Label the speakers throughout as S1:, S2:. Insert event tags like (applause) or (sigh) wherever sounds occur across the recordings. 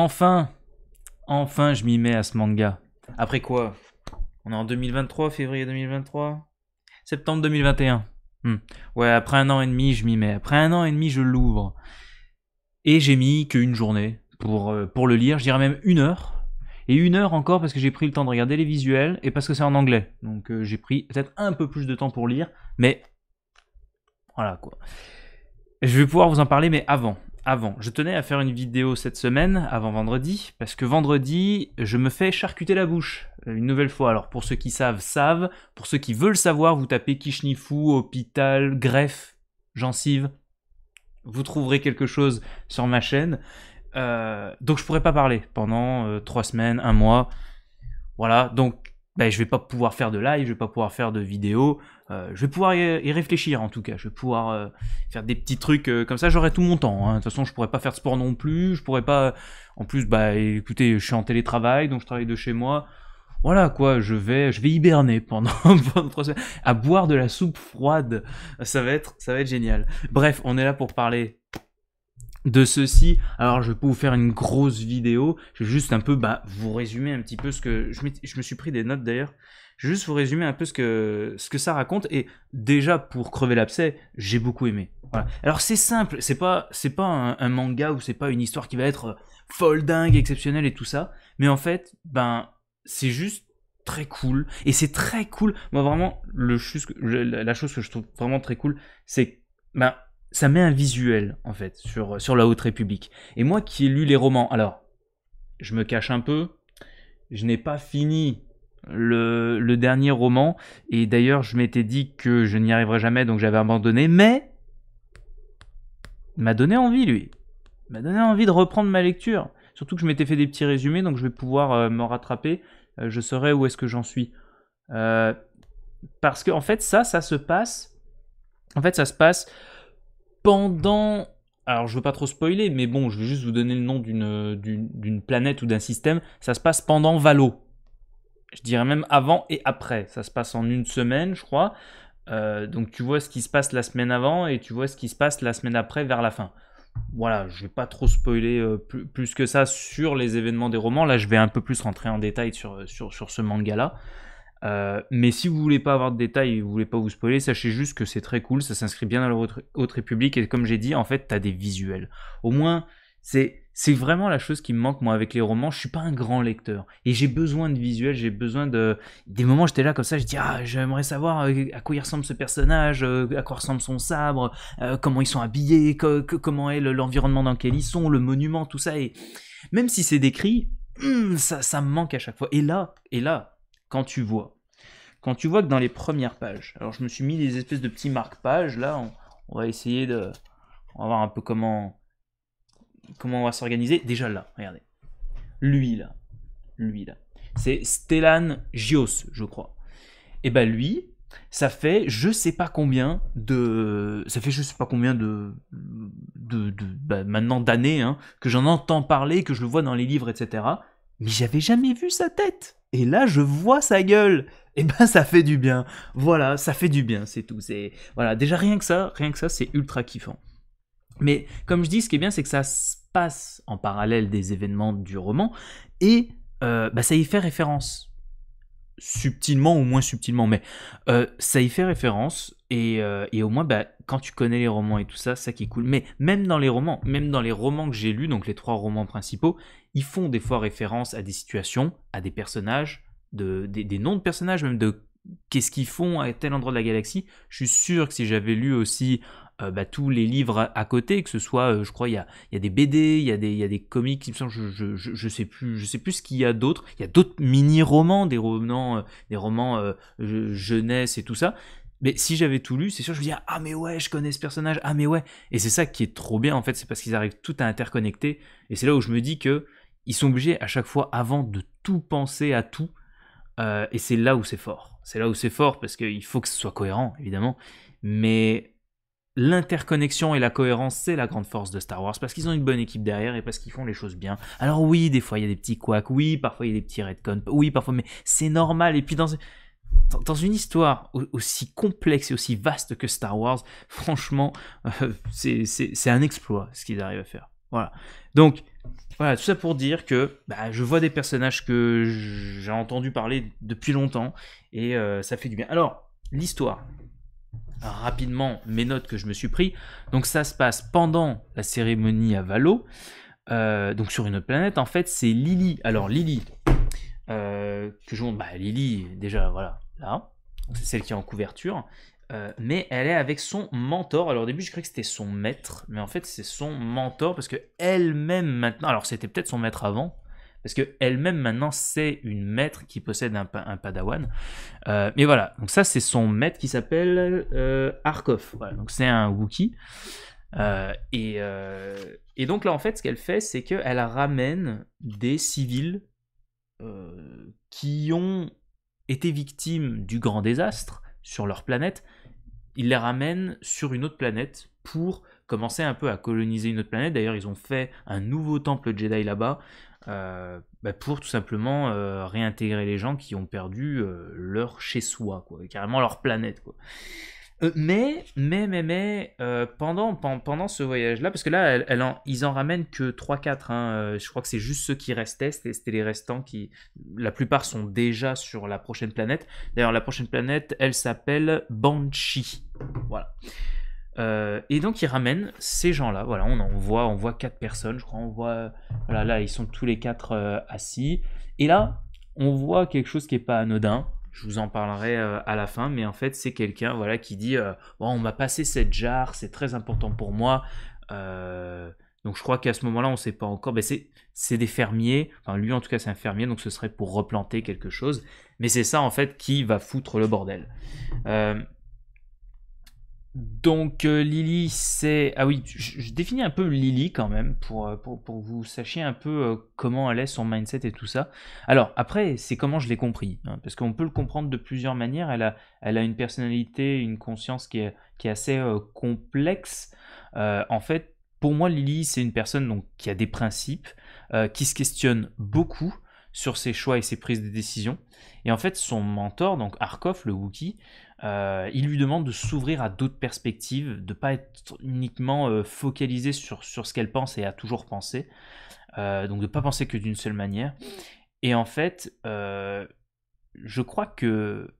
S1: Enfin, enfin, je m'y mets à ce manga. Après quoi On est en 2023, février 2023 Septembre 2021. Hmm. Ouais, après un an et demi, je m'y mets. Après un an et demi, je l'ouvre. Et j'ai mis qu'une journée pour, euh, pour le lire. Je dirais même une heure. Et une heure encore parce que j'ai pris le temps de regarder les visuels et parce que c'est en anglais. Donc euh, j'ai pris peut-être un peu plus de temps pour lire. Mais voilà quoi. Je vais pouvoir vous en parler, mais avant avant. Je tenais à faire une vidéo cette semaine, avant vendredi, parce que vendredi, je me fais charcuter la bouche, euh, une nouvelle fois. Alors pour ceux qui savent, savent. Pour ceux qui veulent savoir, vous tapez Kishnifou, hôpital, greffe, gencive. Vous trouverez quelque chose sur ma chaîne. Euh, donc je pourrais pas parler pendant euh, trois semaines, un mois. Voilà, donc ben, je vais pas pouvoir faire de live, je vais pas pouvoir faire de vidéo, euh, je vais pouvoir y, réfléchir en tout cas, je vais pouvoir euh, faire des petits trucs euh, comme ça, j'aurai tout mon temps. Hein. De toute façon, je pourrais pas faire de sport non plus, je pourrais pas. En plus, bah écoutez, je suis en télétravail, donc je travaille de chez moi. Voilà quoi, je vais, je vais hiberner pendant, (laughs) pendant trois semaines à boire de la soupe froide. Ça va être, ça va être génial. Bref, on est là pour parler de ceci. Alors, je peux vous faire une grosse vidéo. Je vais juste un peu bah, vous résumer un petit peu ce que... Je, je me suis pris des notes d'ailleurs. Je vais juste vous résumer un peu ce que, ce que ça raconte. Et déjà, pour crever l'abcès, j'ai beaucoup aimé. Alors, c'est simple. C'est pas, c'est pas un, manga ou c'est pas une histoire qui va être euh, folle dingue, exceptionnelle et tout ça. Mais en fait, ben, c'est juste très cool. Et c'est très cool. Moi, vraiment, le, la chose que je trouve vraiment très cool, c'est... Ben, ça met un visuel, en fait, sur, sur la Haute République. Et moi qui ai lu les romans, alors, je me cache un peu, je n'ai pas fini le, le, dernier roman, et d'ailleurs, je m'étais dit que je n'y arriverais jamais, donc j'avais abandonné, mais il m'a donné envie, lui. Il m'a donné envie de reprendre ma lecture. Surtout que je m'étais fait des petits résumés, donc je vais pouvoir euh, me rattraper. Euh, je saurai où est-ce que j'en suis. Euh, parce que, en fait, ça, ça se passe. En fait, ça se passe pendant... Alors je veux pas trop spoiler, mais bon, je vais juste vous donner le nom d'une planète ou d'un système. Ça se passe pendant Valo. Je dirais même avant et après. Ça se passe en une semaine, je crois. Euh, donc tu vois ce qui se passe la semaine avant et tu vois ce qui se passe la semaine après vers la fin. Voilà, je vais pas trop spoiler euh, plus, que ça sur les événements des romans. Là, je vais un peu plus rentrer en détail sur, sur ce manga-là. Euh, mais si vous voulez pas avoir de détails, vous voulez pas vous spoiler, sachez juste que c'est très cool, ça s'inscrit bien dans la haute république et comme j'ai dit, en fait, t'as des visuels. Au moins, c'est c'est vraiment la chose qui me manque moi avec les romans. Je suis pas un grand lecteur et j'ai besoin de visuels, j'ai besoin de des moments. J'étais là comme ça, je dis ah j'aimerais savoir euh, à quoi il ressemble ce personnage, euh, à quoi ressemble son sabre, comment ils sont habillés, comment est l'environnement dans lequel ils sont, le monument, tout ça. Et même si c'est décrit, hmm, ça ça me manque à chaque fois. Et là et là quand tu vois. Quand tu vois que dans les premières pages, alors je me suis mis des espèces de petits marque-pages, là on, va essayer de... voir un peu comment, comment on va s'organiser. Déjà là, regardez. Lui là. Lui là. C'est Stellan Gios, je crois. Et eh ben lui, ça fait je sais pas combien de ça fait je sais pas combien de de, bah, maintenant d'années hein, que j'en entends parler que je le vois dans les livres etc mais j'avais jamais vu sa tête. Et là, je vois sa gueule. Et eh ben, ça fait du bien. Voilà, ça fait du bien, c'est tout. C'est voilà, déjà rien que ça, rien que ça, c'est ultra kiffant. Mais comme je dis, ce qui est bien, c'est que ça se passe en parallèle des événements du roman et euh, bah, ça y fait référence subtilement ou moins subtilement, mais euh, ça y fait référence euh, et, au moins bah, quand tu connais les romans et tout ça, ça qui est cool. Mais même dans les romans, même dans les romans que j'ai lus, donc les trois romans principaux, ils font des fois référence à des situations, à des personnages, de, des, noms de personnages, même de qu'est-ce qu'ils font à tel endroit de la galaxie. Je suis sûr que si j'avais lu aussi euh, bah, tous les livres à, côté, que ce soit, euh, je crois, il y a, y a, des BD, il y, a des, y a des comics, il me semble, je, je, je, sais plus, je sais plus ce qu'il y a d'autres. Il y a d'autres mini-romans, des romans, euh, des romans jeunesse et tout ça. Mais si j'avais tout lu, c'est sûr, je me dis ah mais ouais, je connais ce personnage, ah mais ouais. Et c'est ça qui est trop bien en fait, c'est parce qu'ils arrivent tout à interconnecter. Et c'est là où je me dis que ils sont obligés à chaque fois, avant de tout penser à tout, euh, et c'est là où c'est fort. C'est là où c'est fort parce qu'il faut que ce soit cohérent, évidemment. Mais l'interconnexion et la cohérence, c'est la grande force de Star Wars parce qu'ils ont une bonne équipe derrière et parce qu'ils font les choses bien. Alors oui, des fois il y a des petits couacs, oui, parfois il y a des petits retcons, oui, parfois, mais c'est normal. Et puis dans, dans une histoire aussi complexe et aussi vaste que Star Wars, (laughs) franchement, euh, c'est un exploit ce qu'ils arrivent à faire. Voilà. Donc, voilà, tout ça pour dire que bah, je vois des personnages que j'ai entendu parler depuis longtemps et euh, ça fait du bien. Alors, l'histoire. Rapidement, mes notes que je me suis pris. Donc, ça se passe pendant la cérémonie à Valo, euh, donc sur une planète. En fait, c'est Lily. Alors, Lily, euh, que je montre. Bah, Lily, déjà, voilà, là. C'est celle qui est en couverture. Euh, mais elle est avec son mentor. Alors au début, je croyais que c'était son maître, mais en fait, c'est son mentor parce que elle-même maintenant. Alors c'était peut-être son maître avant, parce que elle-même maintenant c'est une maître qui possède un, padawan. Euh, mais voilà, donc ça c'est son maître qui s'appelle euh, donc c'est un Wookie. Euh, et, et, donc là en fait, ce qu'elle fait, c'est qu'elle ramène des civils qui ont été victimes du grand désastre sur leur planète, ils les ramènent sur une autre planète pour commencer un peu à coloniser une autre planète. D'ailleurs, ils ont fait un nouveau temple Jedi là-bas euh, bah, pour tout simplement euh, réintégrer les gens qui ont perdu euh, leur chez-soi, quoi, carrément leur planète. Quoi. Euh, mais, mais, mais, mais, euh, pendant, pendant ce voyage-là, parce que là, elle, ils en ramènent que 3-4, hein, euh, je crois que c'est juste ceux qui restaient, c'était les restants qui, la plupart sont déjà sur la prochaine planète. D'ailleurs, la prochaine planète, elle s'appelle Banshee. Voilà. et donc, ils ramènent ces gens-là. Voilà, on en voit, on voit 4 personnes, je crois, on voit, voilà, là, ils sont tous les 4 assis. Et là, on voit quelque chose qui n'est pas anodin je vous en parlerai euh, à la fin, mais en fait c'est quelqu'un voilà qui dit euh, on m'a passé cette jarre, c'est très important pour moi. Euh, donc je crois qu'à ce moment-là on ne sait pas encore. Ben, c'est des fermiers, enfin lui en tout cas c'est un fermier, donc ce serait pour replanter quelque chose. Mais c'est ça en fait qui va foutre le bordel. Donc euh, Lily, c'est... Ah oui, je, définis un peu Lily quand même, pour, euh, pour, vous sachiez un peu euh, comment elle est, son mindset et tout ça. Alors après, c'est comment je l'ai compris, hein, parce qu'on peut le comprendre de plusieurs manières. Elle a, elle a une personnalité, une conscience qui est, assez complexe. en fait, pour moi, Lily, c'est une personne donc, qui a des principes, qui se questionne beaucoup sur ses choix et ses prises de décision. Et en fait, son mentor, donc Arkoff, le Wookie, euh, il lui demande de s'ouvrir à d'autres perspectives, de pas être uniquement euh, focalisé sur, ce qu'elle pense et a toujours pensé, euh, donc de pas penser que d'une seule manière. Et en fait, je crois que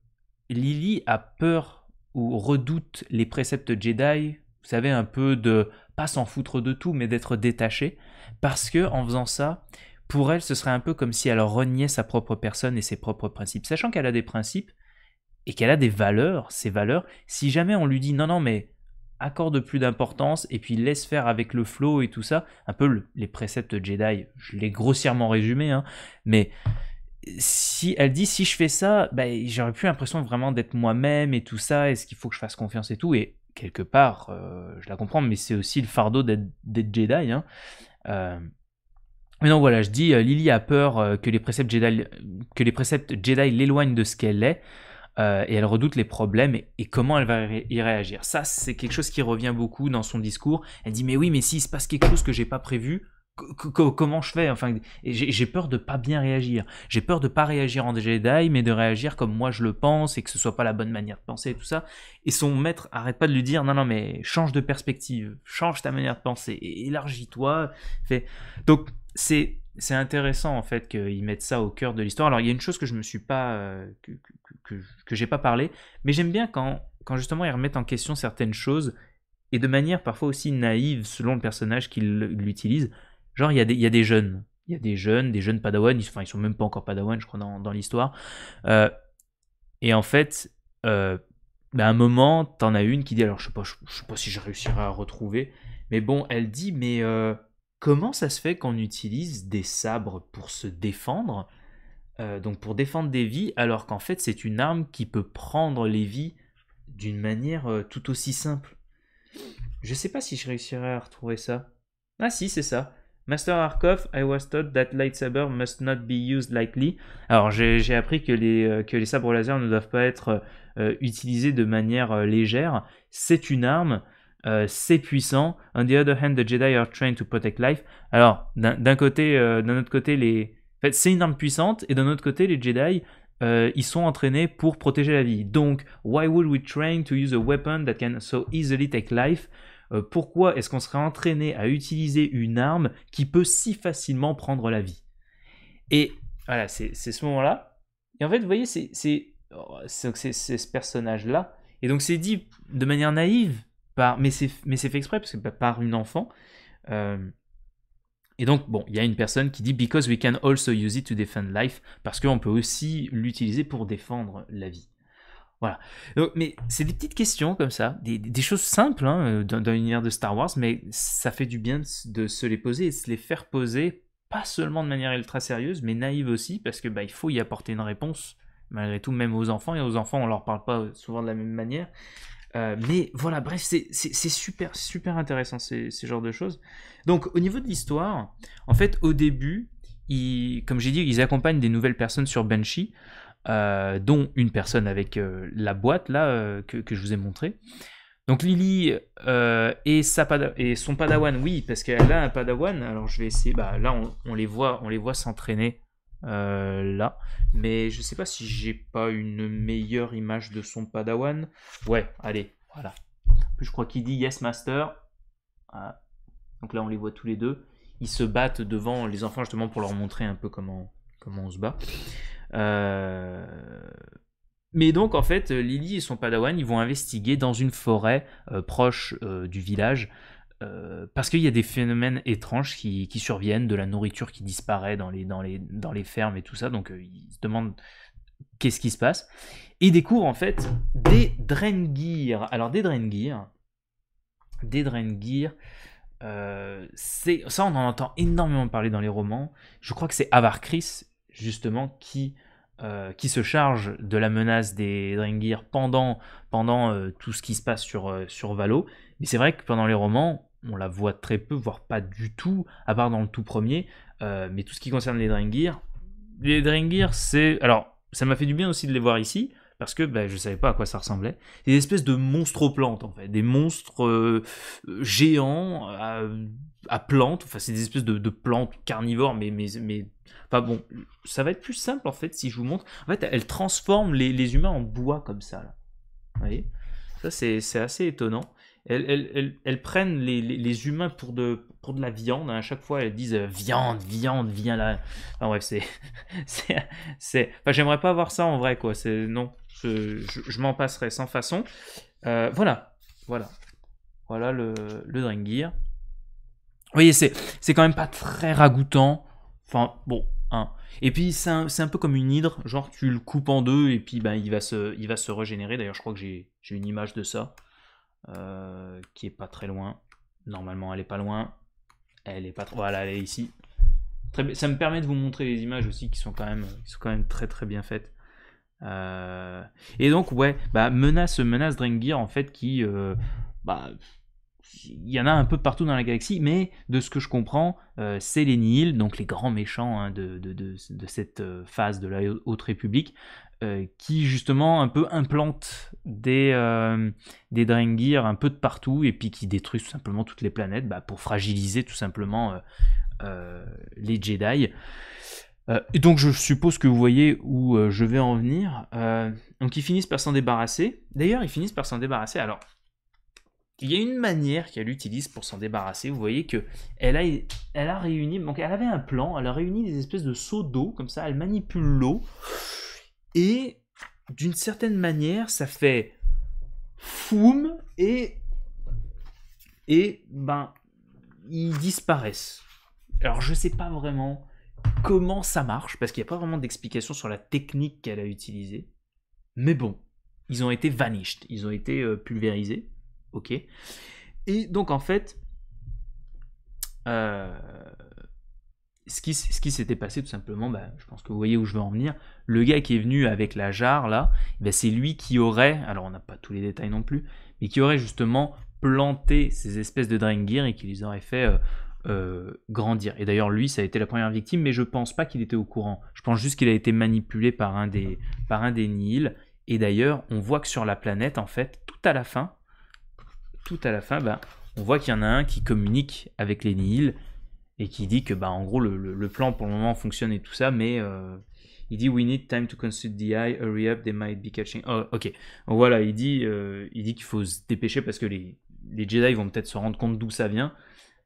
S1: Lily a peur ou redoute les préceptes Jedi, vous savez, un peu de pas s'en foutre de tout, mais d'être détaché, parce que en faisant ça, pour elle, ce serait un peu comme si elle reniait sa propre personne et ses propres principes, sachant qu'elle a des principes, et qu'elle a des valeurs, ces valeurs, si jamais on lui dit non, non, mais accorde plus d'importance et puis laisse faire avec le flow et tout ça, un peu les préceptes Jedi, je l'ai grossièrement résumé, hein, mais si elle dit si je fais ça, ben j'aurais plus l'impression vraiment d'être moi-même et tout ça, est-ce qu'il faut que je fasse confiance et tout, et quelque part, euh, je la comprends, mais c'est aussi le fardeau d'être Jedi. Hein. Euh, mais non, voilà, je dis, euh, Lily a peur que les préceptes Jedi, que les préceptes Jedi l'éloignent de ce qu'elle est. Euh, et elle redoute les problèmes et, comment elle va y réagir. Ça, c'est quelque chose qui revient beaucoup dans son discours. Elle dit mais oui, mais s'il se passe quelque chose que j'ai pas prévu, comment je fais Enfin, j'ai peur de pas bien réagir. J'ai peur de pas réagir en Jedi, mais de réagir comme moi je le pense et que ce soit pas la bonne manière de penser et tout ça. Et son maître arrête pas de lui dire non non mais change de perspective, change ta manière de penser, élargis-toi. Donc c'est c'est intéressant en fait qu'ils mettent ça au cœur de l'histoire. Alors il y a une chose que je me suis pas euh, que, j'ai pas parlé, mais j'aime bien quand, quand justement ils remettent en question certaines choses, et de manière parfois aussi naïve selon le personnage qu'ils l'utilisent. Genre, il y, a des, il y a des jeunes, il y a des jeunes, des jeunes padawan, ils, enfin ils sont même pas encore padawan, je crois, dans, l'histoire. Euh, et en fait, euh, bah, à un moment, t'en as une qui dit, alors je sais pas, je, sais pas si je réussirai à retrouver, mais bon, elle dit, mais euh, comment ça se fait qu'on utilise des sabres pour se défendre euh, donc pour défendre des vies, alors qu'en fait c'est une arme qui peut prendre les vies d'une manière euh, tout aussi simple. Je sais pas si je réussirai à retrouver ça. Ah si, c'est ça. Master Arkov, I was taught that lightsaber must not be used lightly. Alors j'ai appris que les, euh, que les sabres laser ne doivent pas être utilisés de manière légère. C'est une arme. c'est puissant. On the other hand, the Jedi are trained to protect life. Alors, d'un côté, d'un autre côté, les, en fait, c'est une arme puissante, et d'un autre côté, les Jedi, euh, ils sont entraînés pour protéger la vie. Donc, why would we train to use a weapon that can so easily take life euh, Pourquoi est-ce qu'on serait entraîné à utiliser une arme qui peut si facilement prendre la vie Et voilà, c'est ce moment-là. Et en fait, vous voyez, oh, c'est ce personnage-là. Et donc, c'est dit de manière naïve, par, mais c'est fait exprès, parce que bah, par une enfant. Euh, et donc, bon, il y a une personne qui dit Because we can also use it to defend life, parce qu'on peut aussi l'utiliser pour défendre la vie. Voilà. mais c'est des petites questions comme ça, des, choses simples hein, euh, dans, une l'univers de Star Wars, mais ça fait du bien de se les poser et de se les faire poser, pas seulement de manière ultra sérieuse, mais naïve aussi, parce que bah, il faut y apporter une réponse, malgré tout, même aux enfants, et aux enfants, on leur parle pas euh, souvent de la même manière. Euh, mais voilà, bref, c'est super, super intéressant ces, genres de choses. Donc au niveau de l'histoire, en fait, au début, comme j'ai dit, ils accompagnent des nouvelles personnes sur Banshee, euh, dont une personne avec euh, la boîte là que, je vous ai montré. Donc Lily et, son padawan, oui, parce qu'elle a un padawan. Alors je vais essayer. Bah, là, on les voit, on les voit s'entraîner euh, là. Mais je sais pas si j'ai pas une meilleure image de son padawan. Ouais, allez, voilà. je crois qu'il dit Yes Master. Ah. Donc là, on les voit tous les deux. Ils se battent devant les enfants justement pour leur montrer un peu comment, comment on se bat. Euh, mais donc en fait, Lily et son padawan, ils vont investiguer dans une forêt euh, proche du village euh, parce qu'il y a des phénomènes étranges qui, surviennent, de la nourriture qui disparaît dans les, les, dans les fermes et tout ça, donc il euh, ils se demandent qu'est-ce qui se passe. Et ils découvrent en fait des Drengir. Alors des Drengir, des Drengir, euh, c'est ça on en entend énormément parler dans les romans. Je crois que c'est Avarchris justement qui qui se charge de la menace des Drengir pendant, pendant tout ce qui se passe sur, sur Valo. Mais c'est vrai que pendant les romans, on la voit très peu, voire pas du tout, à part dans le tout premier. Euh, mais tout ce qui concerne les Drengir, les Drengir, c'est. Alors, ça m'a fait du bien aussi de les voir ici, parce que bah, je ne savais pas à quoi ça ressemblait. Des espèces de monstres plantes, en fait. Des monstres euh, géants à, plantes. Enfin, c'est des espèces de, plantes carnivores, mais. mais, mais... Enfin bon, ça va être plus simple en fait si je vous montre. En fait, elles transforment les, humains en bois comme ça. Là. Vous voyez Ça, c'est assez étonnant elles, prennent les, humains pour de, pour de la viande. Hein. À chaque fois, elles disent euh, viande, viande, viens là. Enfin bref, c'est. (laughs) c'est, Enfin, j'aimerais pas avoir ça en vrai, quoi. non, je, m'en passerai sans façon. Euh, voilà, voilà. Voilà le, le Gear. Vous voyez, c'est, c'est quand même pas très ragoûtant. Enfin, bon, hein. Et puis c'est un, peu comme une hydre, genre tu le coupes en deux et puis ben, il, va se, il va se régénérer. D'ailleurs, je crois que j'ai une image de ça. Euh, qui est pas très loin. Normalement, elle est pas loin. Elle est pas trop. Voilà, elle est ici. Très... Ça me permet de vous montrer les images aussi qui sont quand même, quand même très très bien faites. Euh, et donc ouais, bah menace menace gear en fait qui euh, bah, il y en a un peu partout dans la galaxie, mais de ce que je comprends, c'est les nils donc les grands méchants hein, de, de, cette phase de la Haute République, euh, qui justement un peu implante des, euh, des un peu de partout et puis qui détruit tout simplement toutes les planètes bah, pour fragiliser tout simplement euh, euh, les Jedi. et donc je suppose que vous voyez où je vais en venir. donc ils finissent par s'en débarrasser. D'ailleurs ils finissent par s'en débarrasser. Alors il y a une manière qu'elle utilise pour s'en débarrasser. Vous voyez que elle a, elle a réuni, donc elle avait un plan, elle a réuni des espèces de seaux d'eau, comme ça, elle manipule l'eau et d'une certaine manière, ça fait foum et et ben ils disparaissent. Alors je sais pas vraiment comment ça marche parce qu'il n'y a pas vraiment d'explication sur la technique qu'elle a utilisée. Mais bon, ils ont été vanished, ils ont été euh, pulvérisés, ok. Et donc en fait, euh, ce qui, s'était passé tout simplement, bah, je pense que vous voyez où je veux en venir, le gars qui est venu avec la jarre là, bah, c'est lui qui aurait, alors on n'a pas tous les détails non plus, mais qui aurait justement planté ces espèces de Drengir et qui les aurait fait euh, euh, grandir. Et d'ailleurs lui, ça a été la première victime, mais je pense pas qu'il était au courant. Je pense juste qu'il a été manipulé par un des, par un des Nihil. Et d'ailleurs, on voit que sur la planète, en fait, tout à la fin, tout à la fin, bah, on voit qu'il y en a un qui communique avec les Nihil et qui dit que bah en gros le, plan pour le moment fonctionne et tout ça, mais euh, il dit we need time to consult the eye, hurry up, they might be catching. Oh, ok, voilà, il dit euh, il dit qu'il faut se dépêcher parce que les, les Jedi vont peut-être se rendre compte d'où ça vient.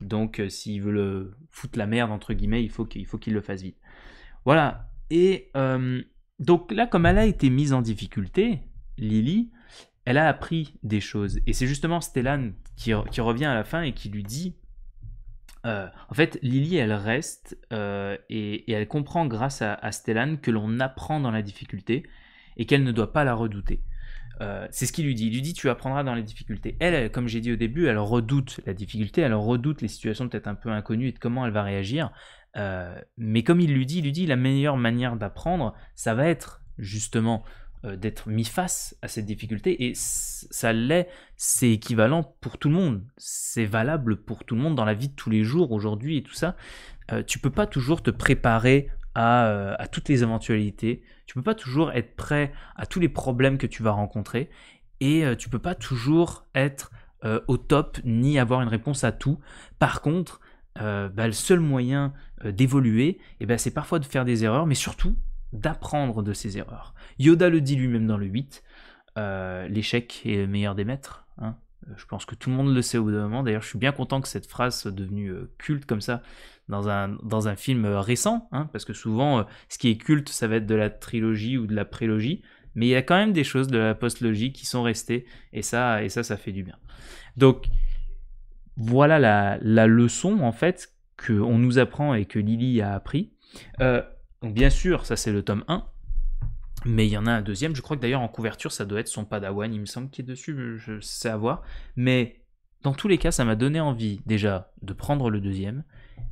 S1: Donc s'il euh, s'ils le foutre la merde entre guillemets, il faut qu'il faut qu'ils le fasse vite. Voilà. Et donc là, comme elle a été mise en difficulté, Lily, elle a appris des choses. Et c'est justement Stellan qui revient à la fin et qui lui dit euh, en fait, Lily, elle reste euh, et, elle comprend grâce à, à Stellan que l'on apprend dans la difficulté et qu'elle ne doit pas la redouter. Euh, c'est ce qu'il lui dit. Il lui dit tu apprendras dans les difficultés. Elle, comme j'ai dit au début, elle redoute la difficulté, elle redoute les situations peut-être un peu inconnues et de comment elle va réagir. mais comme il lui dit, il lui dit la meilleure manière d'apprendre, ça va être justement euh, d'être mis face à cette difficulté et ça l'est, c'est équivalent pour tout le monde, c'est valable pour tout le monde dans la vie de tous les jours aujourd'hui et tout ça. Euh, tu peux pas toujours te préparer euh, à, toutes les éventualités, tu peux pas toujours être prêt à tous les problèmes que tu vas rencontrer et tu peux pas toujours être au top ni avoir une réponse à tout. Par contre, bah, le seul moyen d'évoluer, et eh ben, c'est parfois de faire des erreurs, mais surtout d'apprendre de ses erreurs. Yoda le dit lui-même dans le 8, euh, l'échec est le meilleur des maîtres. Hein. Euh, je pense que tout le monde le sait au bout d'un moment. D'ailleurs, je suis bien content que cette phrase soit devenue euh, culte comme ça dans un, dans un film récent, hein, parce que souvent, ce qui est culte, ça va être de la trilogie ou de la prélogie. Mais il y a quand même des choses de la postlogie qui sont restées, et ça, et ça, ça fait du bien. Donc, voilà la, leçon, en fait, que qu'on nous apprend et que Lily a appris. Donc bien sûr, ça c'est le tome 1. Mais il y en a un deuxième. Je crois que d'ailleurs en couverture, ça doit être son padawan, il me semble, qui est dessus. Je sais à voir. Mais dans tous les cas, ça m'a donné envie déjà de prendre le deuxième.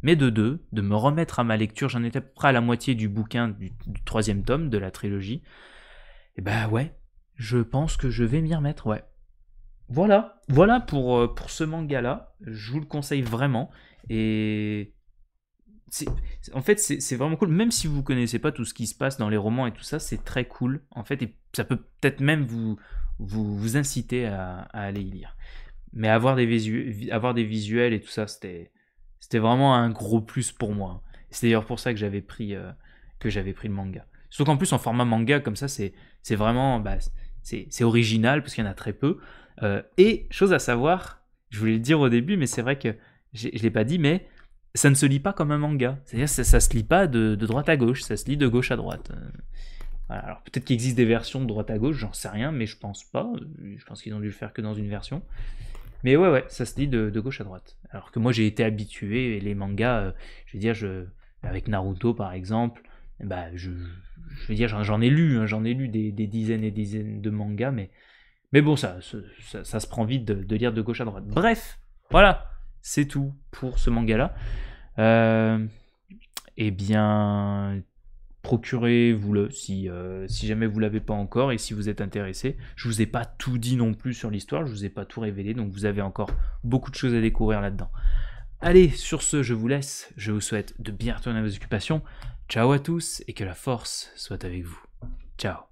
S1: Mais de deux, de me remettre à ma lecture. J'en étais à près à la moitié du bouquin du, troisième tome de la trilogie. Et eh bah ben, ouais, je pense que je vais m'y remettre, ouais. Voilà, voilà pour, euh, pour ce manga-là. Je vous le conseille vraiment. Et en fait, c'est vraiment cool. Même si vous ne connaissez pas tout ce qui se passe dans les romans et tout ça, c'est très cool. En fait, et ça peut peut-être même vous, vous, inciter à, aller y lire. Mais avoir des, avoir des visuels et tout ça, c'était vraiment un gros plus pour moi. C'est d'ailleurs pour ça que j'avais pris, euh, j'avais pris le manga. Surtout qu'en plus, en format manga, comme ça, c'est vraiment bah, c'est original parce qu'il y en a très peu. Euh, et chose à savoir, je voulais le dire au début, mais c'est vrai que je ne l'ai pas dit, mais ça ne se lit pas comme un manga. C'est-à-dire ça, ne se lit pas de, droite à gauche, ça se lit de gauche à droite. Euh, Alors peut-être qu'il existe des versions de droite à gauche, j'en sais rien, mais je pense pas. Je pense qu'ils ont dû le faire que dans une version. Mais ouais, ouais, ça se lit de, gauche à droite. Alors que moi j'ai été habitué, et les mangas, euh, je veux dire, je, avec Naruto par exemple, bah, je, je veux dire, j'en ai lu, j'en ai lu hein, des, dizaines et dizaines de mangas, mais, mais bon, ça, ça, se prend vite de lire de gauche à droite. Bref, voilà, c'est tout pour ce manga-là. Euh, eh bien, procurez-vous-le euh, si, jamais vous l'avez pas encore et si vous êtes intéressé. Je vous ai pas tout dit non plus sur l'histoire, je vous ai pas tout révélé, donc vous avez encore beaucoup de choses à découvrir là-dedans. Allez, sur ce, je vous laisse. Je vous souhaite de bien retourner à vos occupations. Ciao à tous et que la force soit avec vous. Ciao.